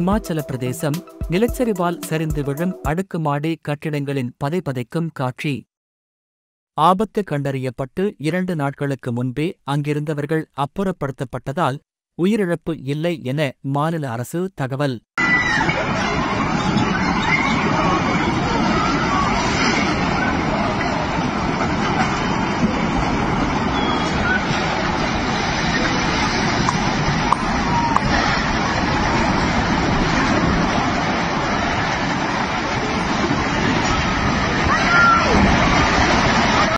இமாச்சல பிரதேசம் நிலச்சரிவால் சரிந்து விழும் அடுக்குமாடி கட்டிடங்களின் பதைபதைக்கும் காட்சி ஆபத்து கண்டறியப்பட்டு இரண்டு நாட்களுக்கு முன்பே அங்கிருந்தவர்கள் அப்புறப்படுத்தப்பட்டதால் உயிரிழப்பு இல்லை என மாநில அரசு தகவல்